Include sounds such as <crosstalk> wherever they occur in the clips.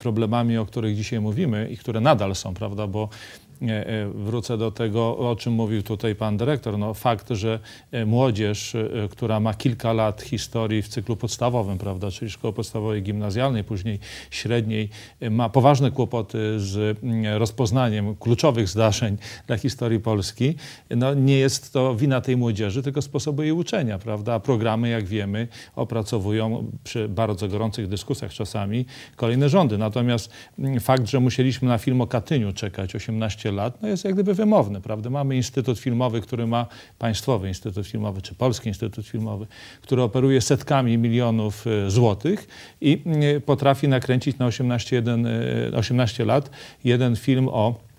problemami, o których dzisiaj mówimy i które nadal są, prawda, bo E, e, wrócę do tego, o czym mówił tutaj pan dyrektor. No, fakt, że e, młodzież, która ma kilka lat historii w cyklu podstawowym, prawda, czyli szkoły podstawowej, gimnazjalnej, później średniej, ma poważne kłopoty z mm, rozpoznaniem kluczowych zdarzeń dla historii Polski, no, nie jest to wina tej młodzieży, tylko sposobu jej uczenia, prawda? A programy, jak wiemy, opracowują przy bardzo gorących dyskusjach czasami kolejne rządy. Natomiast mm, fakt, że musieliśmy na film o Katyniu czekać 18 lat no jest jak gdyby wymowne. Prawda? Mamy Instytut Filmowy, który ma Państwowy Instytut Filmowy, czy Polski Instytut Filmowy, który operuje setkami milionów e, złotych i mm, e, potrafi nakręcić na 18, jeden, 18 e, lat jeden film o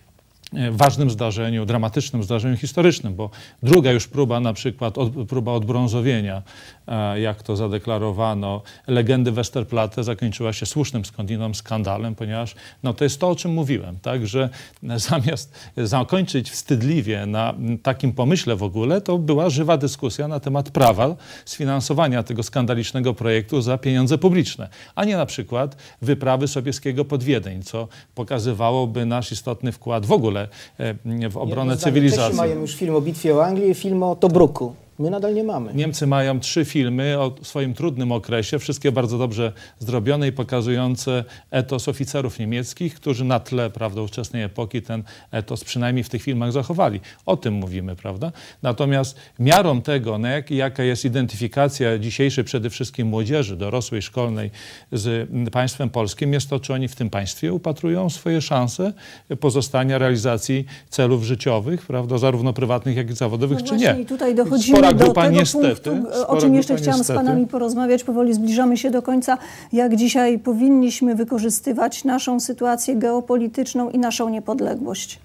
E, ważnym zdarzeniu, dramatycznym zdarzeniu historycznym, bo druga już próba, na przykład od, próba odbrązowienia, e, jak to zadeklarowano, legendy Westerplatte zakończyła się słusznym skądinąd skandalem, ponieważ no, to jest to, o czym mówiłem, tak, że <laughs> zamiast zakończyć wstydliwie na takim pomyśle w ogóle, to była żywa dyskusja na temat prawa sfinansowania tego skandalicznego projektu za pieniądze publiczne, a nie na przykład wyprawy Sobieskiego pod Wiedeń, co pokazywałoby nasz istotny wkład w ogóle E, w obronę no, cywilizacji. mają już film o bitwie o Anglię, film o Tobruku. My nadal nie mamy. Niemcy mają trzy filmy o swoim trudnym okresie, wszystkie bardzo dobrze zrobione i pokazujące etos oficerów niemieckich, którzy na tle prawda, ówczesnej epoki ten etos przynajmniej w tych filmach zachowali. O tym mówimy, prawda? Natomiast miarą tego, no, jak, jaka jest identyfikacja dzisiejszej przede wszystkim młodzieży, dorosłej, szkolnej z państwem polskim, jest to, czy oni w tym państwie upatrują swoje szanse pozostania realizacji celów życiowych, prawda, zarówno prywatnych, jak i zawodowych, no czy nie. I tutaj dochodzimy Spora grupa tak, tego niestety. Punktu, e, o czym jeszcze chciałam niestety. z Panami porozmawiać, powoli zbliżamy się do końca, jak dzisiaj powinniśmy wykorzystywać naszą sytuację geopolityczną i naszą niepodległość.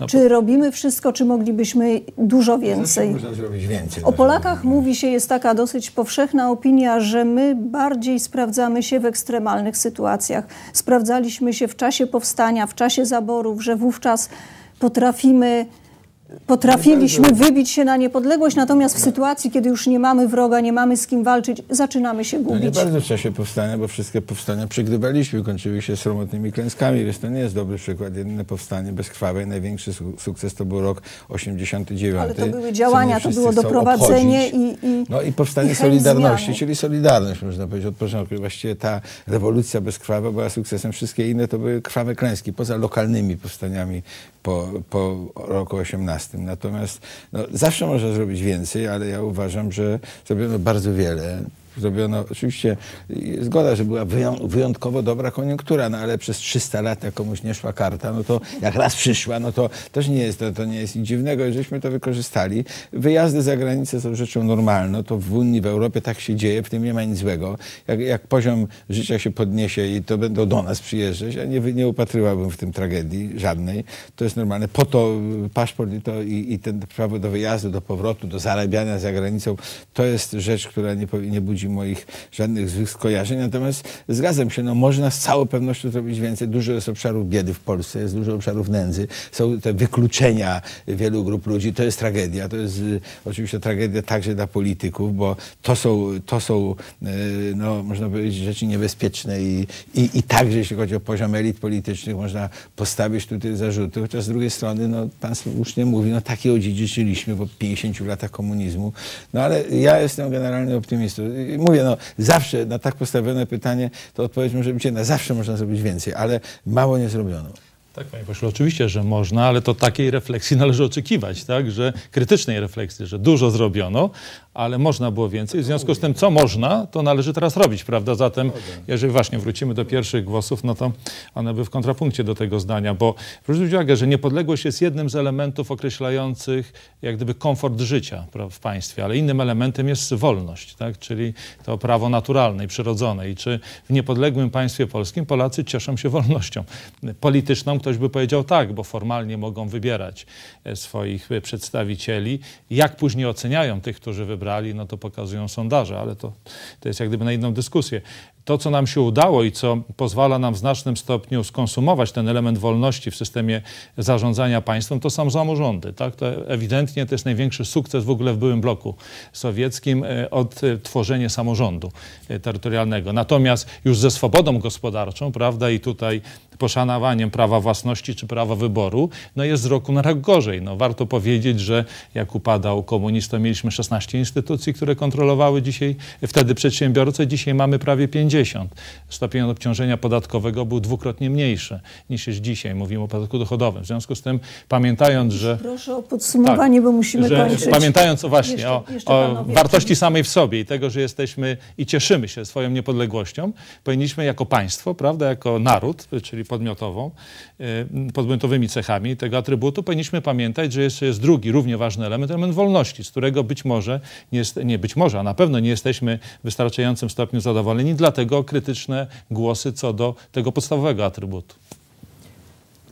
No, czy robimy wszystko, czy moglibyśmy dużo więcej? Można zrobić więcej. O no, Polakach mówi się, jest taka dosyć powszechna opinia, że my bardziej sprawdzamy się w ekstremalnych sytuacjach. Sprawdzaliśmy się w czasie powstania, w czasie zaborów, że wówczas potrafimy Potrafiliśmy wybić się na niepodległość, natomiast w sytuacji, kiedy już nie mamy wroga, nie mamy z kim walczyć, zaczynamy się gubić. No nie bardzo w czasie powstania, bo wszystkie powstania przegrywaliśmy, kończyły się sromotnymi klęskami, więc to nie jest dobry przykład. Jedyne powstanie bezkrwawe, największy sukces to był rok 89. Ale to były działania, to było doprowadzenie i, i, No i powstanie i Solidarności, zmiany. czyli Solidarność, można powiedzieć, od początku. Właściwie ta rewolucja bezkrwawa była sukcesem. Wszystkie inne to były krwawe klęski, poza lokalnymi powstaniami po, po roku 18 tym. Natomiast no, zawsze można zrobić więcej, ale ja uważam, że zrobiono bardzo wiele. Zrobiono, oczywiście zgoda, że była wyjątkowo dobra koniunktura, no ale przez 300 lat jak komuś nie szła karta, no to jak raz przyszła, no to też nie jest, to, to nie jest nic dziwnego żeśmy to wykorzystali. Wyjazdy za granicę są rzeczą normalną, to w Unii, w Europie tak się dzieje, w tym nie ma nic złego. Jak, jak poziom życia się podniesie i to będą do nas przyjeżdżać, ja nie, nie upatrywałbym w tym tragedii żadnej, to jest normalne. Po to y, paszport i, to, i, i ten prawo do wyjazdu, do powrotu, do zarabiania za granicą, to jest rzecz, która nie, nie budzi budzi moich żadnych złych skojarzeń. Natomiast zgadzam się, no można z całą pewnością zrobić więcej. Dużo jest obszarów biedy w Polsce, jest dużo obszarów nędzy. Są te wykluczenia wielu grup ludzi. To jest tragedia. To jest y, oczywiście tragedia także dla polityków, bo to są, to są y, no, można powiedzieć, rzeczy niebezpieczne i, i, i także jeśli chodzi o poziom elit politycznych można postawić tutaj zarzuty. Chociaż z drugiej strony, no, pan słusznie mówi, no takie odziedziczyliśmy po 50 latach komunizmu. No ale ja jestem generalnie optymistą mówię, no zawsze na tak postawione pytanie, to odpowiedź może być na zawsze można zrobić więcej, ale mało nie zrobiono. Tak, panie pośle, oczywiście, że można, ale to takiej refleksji <laughs> należy oczekiwać, tak, że krytycznej refleksji, że dużo zrobiono, ale można było więcej. W związku z tym, co można, to należy teraz robić, prawda? Zatem, jeżeli właśnie wrócimy do pierwszych głosów, no to one by w kontrapunkcie do tego zdania, bo zwróćcie uwagę, że niepodległość jest jednym z elementów określających jak gdyby komfort życia w państwie, ale innym elementem jest wolność, tak? czyli to prawo naturalne i przyrodzone. I czy w niepodległym państwie polskim Polacy cieszą się wolnością polityczną, która ktoś by powiedział tak, bo formalnie mogą wybierać e, swoich e, przedstawicieli. Jak później oceniają tych, którzy wybrali, no to pokazują sondaże, ale to, to jest jak gdyby na inną dyskusję to, co nam się udało i co pozwala nam w znacznym stopniu skonsumować ten element wolności w systemie zarządzania państwem, to są samorządy. Tak? To ewidentnie to jest największy sukces w ogóle w byłym bloku sowieckim e, odtworzenie e, samorządu e, terytorialnego. Natomiast już ze swobodą gospodarczą, prawda, i tutaj poszanowaniem prawa własności czy prawa wyboru, no jest z roku na rok gorzej. No, warto powiedzieć, że jak upadał komunista, mieliśmy 16 instytucji, które kontrolowały dzisiaj, wtedy przedsiębiorcę, dzisiaj mamy prawie 50. 150. Stopień obciążenia podatkowego był dwukrotnie mniejszy niż jest dzisiaj. Mówimy o podatku dochodowym. W związku z tym pamiętając, że... Proszę o podsumowanie, tak, bo musimy że, kończyć. Pamiętając o właśnie jeszcze, o, jeszcze o wartości samej w sobie i tego, że jesteśmy i cieszymy się swoją niepodległością, powinniśmy jako państwo, prawda, jako naród, czyli podmiotową, y, podmiotowymi cechami tego atrybutu, powinniśmy pamiętać, że jeszcze jest drugi, równie ważny element, element wolności, z którego być może, nie, nie być może, a na pewno nie jesteśmy w wystarczającym stopniu zadowoleni, dlatego krytyczne głosy co do tego podstawowego atrybutu.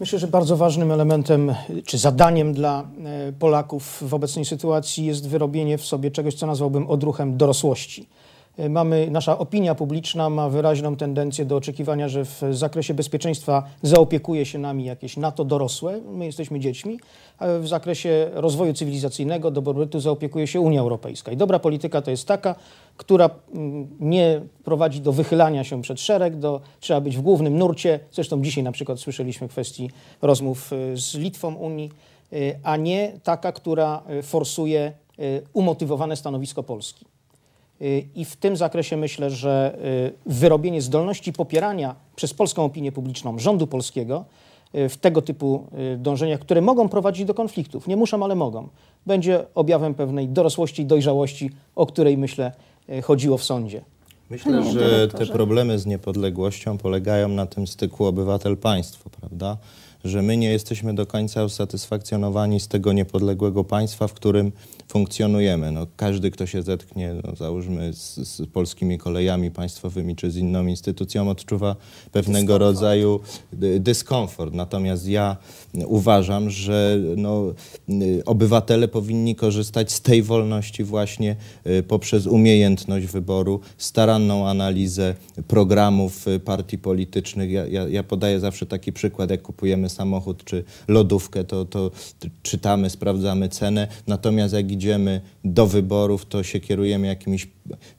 Myślę, że bardzo ważnym elementem czy zadaniem dla e, Polaków w obecnej sytuacji jest wyrobienie w sobie czegoś, co nazwałbym odruchem dorosłości E, mamy, nasza opinia publiczna ma wyraźną tendencję do oczekiwania, że w zakresie bezpieczeństwa zaopiekuje się nami jakieś NATO dorosłe, my jesteśmy dziećmi, a w zakresie rozwoju cywilizacyjnego, dobrobytu zaopiekuje się Unia Europejska. I dobra polityka to jest taka, która mm, nie prowadzi do wychylania się przed szereg, do, trzeba być w głównym nurcie. Zresztą dzisiaj na przykład słyszeliśmy kwestii rozmów e, z Litwą Unii, e, a nie taka, która forsuje umotywowane stanowisko Polski. I w tym zakresie myślę, że y, wyrobienie zdolności popierania przez polską opinię publiczną rządu polskiego y, w tego typu y, dążeniach, które mogą prowadzić do konfliktów, nie muszą, ale mogą, będzie objawem pewnej dorosłości i dojrzałości, o której myślę chodziło w sądzie. Myślę, że te problemy z niepodległością polegają na tym styku obywatel-państwo, prawda? Że my nie jesteśmy do końca usatysfakcjonowani z tego niepodległego państwa, w którym funkcjonujemy. No, każdy, kto się zetknie, no, załóżmy, z, z, polskimi kolejami państwowymi czy z inną instytucją, odczuwa pewnego dyskomfort. rodzaju dyskomfort. Natomiast ja uważam, że no, obywatele powinni korzystać z tej wolności właśnie y, poprzez umiejętność wyboru, staranną analizę programów y, partii politycznych. Ja, ja, ja podaję zawsze taki przykład, jak kupujemy samochód czy lodówkę, to, to czytamy, sprawdzamy cenę. Natomiast jak idziemy do wyborów, to się kierujemy jakimiś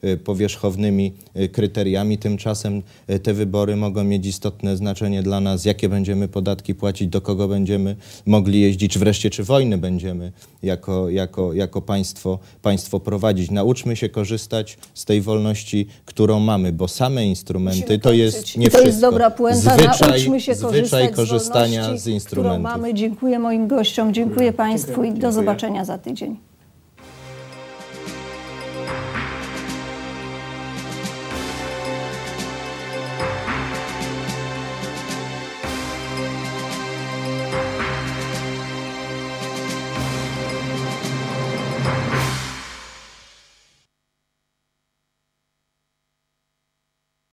e, powierzchownymi e, kryteriami. Tymczasem e, te wybory mogą mieć istotne znaczenie dla nas, jakie będziemy podatki płacić, do kogo będziemy mogli jeździć, czy wreszcie czy wojny będziemy jako, jako, jako państwo, państwo prowadzić. Nauczmy się korzystać z tej wolności, którą mamy, bo same instrumenty to jest nie wszystko. To jest dobra puenta, zwyczaj, nauczmy się zwyczaj korzystania z, wolności, z instrumentów. mamy. Dziękuję moim gościom, dziękuję Państwu i do zobaczenia za tydzień.